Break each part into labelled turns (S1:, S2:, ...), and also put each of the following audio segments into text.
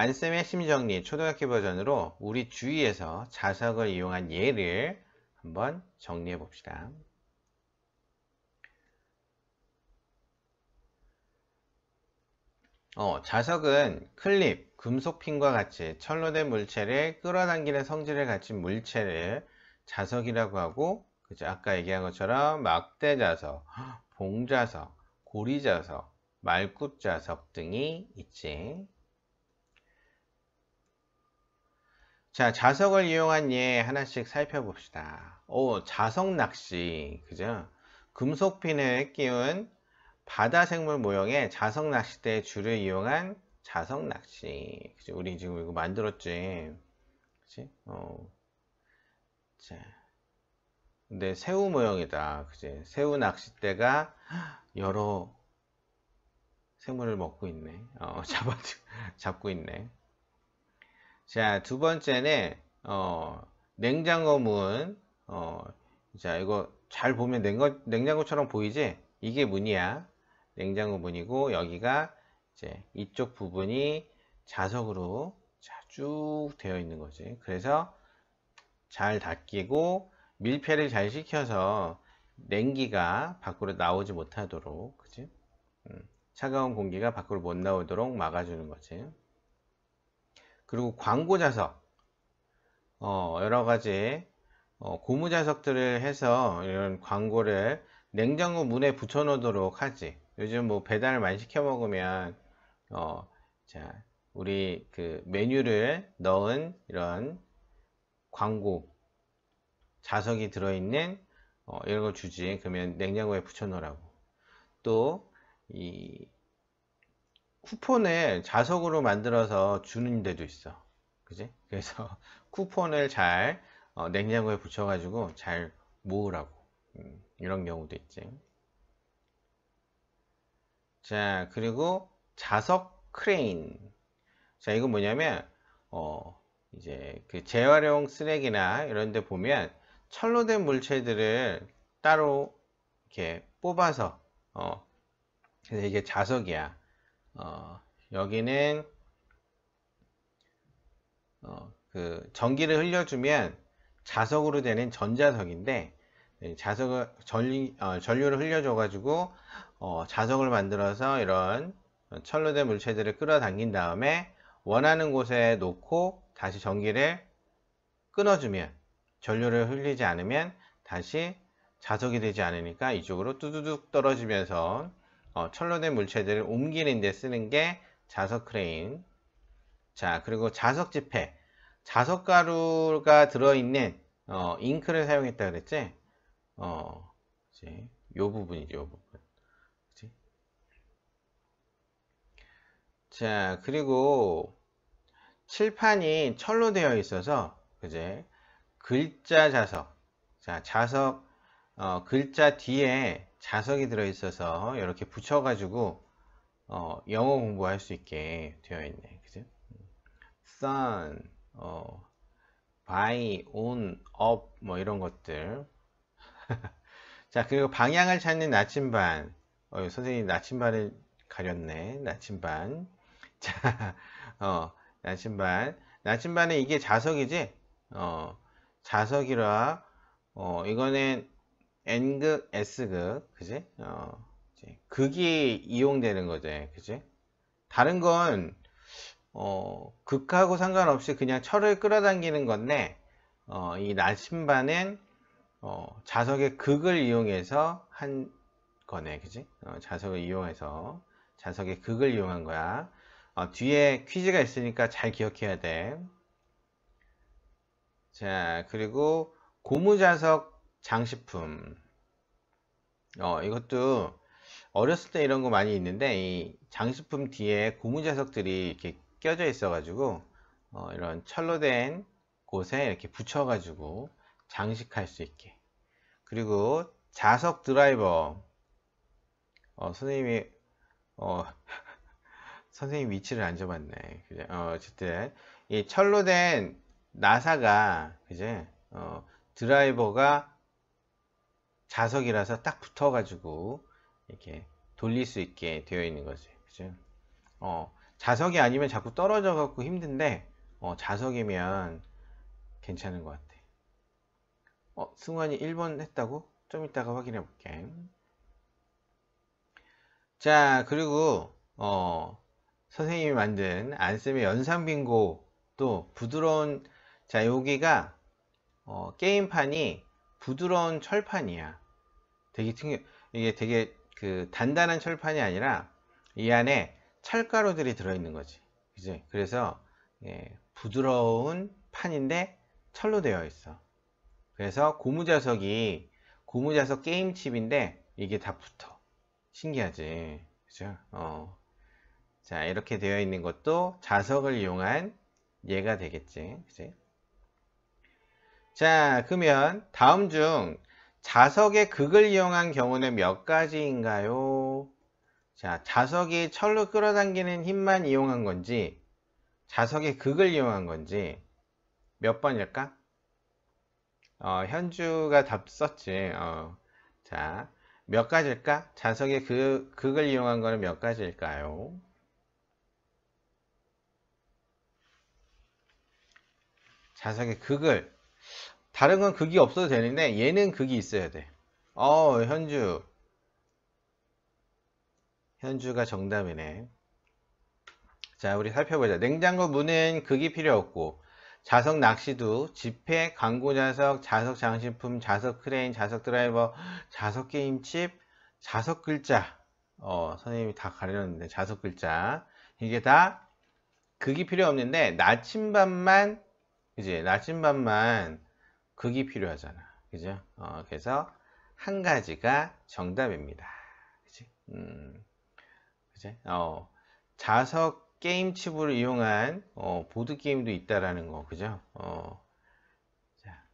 S1: 안쌤의 심정리 초등학교 버전으로 우리 주위에서 자석을 이용한 예를 한번 정리해 봅시다. 어, 자석은 클립, 금속핀과 같이 철로 된 물체를 끌어당기는 성질을 갖춘 물체를 자석이라고 하고 그죠? 아까 얘기한 것처럼 막대자석, 봉자석, 고리자석, 말굽자석 등이 있지. 자, 자석을 이용한 예 하나씩 살펴봅시다. 오, 자석 낚시. 그죠? 금속핀을 끼운 바다 생물 모형의 자석 낚싯대 줄을 이용한 자석 낚시. 그죠? 우리 지금 이거 만들었지. 그치? 어. 자. 근데 새우 모형이다. 그지? 새우 낚싯대가 여러 생물을 먹고 있네. 어, 잡아, 잡고 있네. 자, 두 번째는 어, 냉장고 문. 어, 자, 이거 잘 보면 냉거, 냉장고처럼 보이지? 이게 문이야. 냉장고 문이고 여기가 이제 이쪽 부분이 자석으로 자, 쭉 되어 있는 거지. 그래서 잘닦이고 밀폐를 잘 시켜서 냉기가 밖으로 나오지 못하도록 그치? 음, 차가운 공기가 밖으로 못 나오도록 막아주는 거지. 그리고 광고 자석 어, 여러 가지 어, 고무 자석들을 해서 이런 광고를 냉장고 문에 붙여 놓도록 하지 요즘 뭐 배달을 많이 시켜 먹으면 어, 자 우리 그 메뉴를 넣은 이런 광고 자석이 들어있는 어, 이런 걸 주지 그러면 냉장고에 붙여 놓으라고 또이 쿠폰을 자석으로 만들어서 주는 데도 있어 그지 그래서 쿠폰을 잘 어, 냉장고에 붙여 가지고 잘 모으라고 음, 이런 경우도 있지 자 그리고 자석 크레인 자 이건 뭐냐면 어 이제 그 재활용 쓰레기나 이런 데 보면 철로 된 물체들을 따로 이렇게 뽑아서 어 그래서 이게 자석이야 어, 여기는 어, 그 전기를 흘려주면 자석으로 되는 전자석인데 자석을 전류, 어, 를 흘려줘 가지고 어, 자석을 만들어서 이런 철로 된 물체들을 끌어당긴 다음에 원하는 곳에 놓고 다시 전기를 끊어주면 전류를 흘리지 않으면 다시 자석이 되지 않으니까 이쪽으로 뚜두둑 떨어지면서 어, 철로 된 물체들을 옮기는 데 쓰는 게 자석 크레인 자 그리고 자석 지폐 자석 가루가 들어있는 어, 잉크를 사용했다 그랬지 어, 이제 요 부분이죠 요 부분 그치? 자 그리고 칠판이 철로 되어 있어서 그제 글자 자석 자 자석 어, 글자 뒤에 자석이 들어있어서 이렇게 붙여가지고 어, 영어 공부할 수 있게 되어 있네. 그죠? sun, 어, by, on, up, 뭐 이런 것들. 자, 그리고 방향을 찾는 나침반. 어, 선생님 나침반을 가렸네. 나침반. 자, 어, 나침반. 나침반은 이게 자석이지? 어, 자석이라, 어, 이거는 n극, s극, 그지? 어, 극이 이용되는 거지, 그지? 다른 건 어, 극하고 상관없이 그냥 철을 끌어당기는 건데 어, 이 나침반은 어, 자석의 극을 이용해서 한 거네, 그지? 어, 자석을 이용해서 자석의 극을 이용한 거야. 어, 뒤에 퀴즈가 있으니까 잘 기억해야 돼. 자, 그리고 고무자석 장식품. 어, 이것도 어렸을 때 이런 거 많이 있는데 이 장식품 뒤에 고무 자석들이 이렇게 껴져 있어 가지고 어, 이런 철로 된 곳에 이렇게 붙여 가지고 장식할 수 있게 그리고 자석 드라이버 어, 선생님이 어, 선생님 위치를 안 잡았네 그래 어, 어쨌든 이 철로 된 나사가 이제 어, 드라이버가 자석이라서 딱 붙어가지고 이렇게 돌릴 수 있게 되어 있는 거지. 그죠? 어, 자석이 아니면 자꾸 떨어져 갖고 힘든데 어, 자석이면 괜찮은 것 같아. 어, 승환이 1번 했다고? 좀 이따가 확인해 볼게. 자, 그리고 어, 선생님이 만든 안쌤의 연상빙고또 부드러운 자 여기가 어, 게임판이 부드러운 철판이야. 되게 특이, 이게 되게 그 단단한 철판이 아니라 이 안에 찰가루들이 들어있는 거지. 그지? 그래서 예, 부드러운 판인데 철로 되어 있어. 그래서 고무자석이 고무자석 게임칩인데 이게 다 붙어. 신기하지. 그죠? 어. 자, 이렇게 되어 있는 것도 자석을 이용한 예가 되겠지. 그지? 자 그러면 다음 중 자석의 극을 이용한 경우는 몇 가지인가요? 자 자석이 철로 끌어당기는 힘만 이용한 건지 자석의 극을 이용한 건지 몇 번일까? 어, 현주가 답 썼지. 어. 자, 몇 가지일까? 자석의 그, 극을 이용한 거는 몇 가지일까요? 자석의 극을 다른 건 극이 없어도 되는데 얘는 극이 있어야 돼. 어 현주 현주가 정답이네. 자 우리 살펴보자. 냉장고 문은 극이 필요 없고 자석 낚시도 지폐, 광고 자석, 자석 장식품, 자석 크레인, 자석 드라이버, 자석 게임칩, 자석 글자 어 선생님이 다 가려놨는데 자석 글자 이게 다 극이 필요 없는데 나침반만 이제 낮은 반만 극이 필요하잖아. 그죠? 어, 그래서 한 가지가 정답입니다. 그치? 음, 그치? 어, 자석 게임 칩을 이용한 어, 보드 게임도 있다라는 거, 그죠? 어, 자.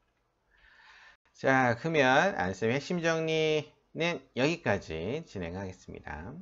S1: 자, 그러면 안쌤의 핵심 정리는 여기까지 진행하겠습니다.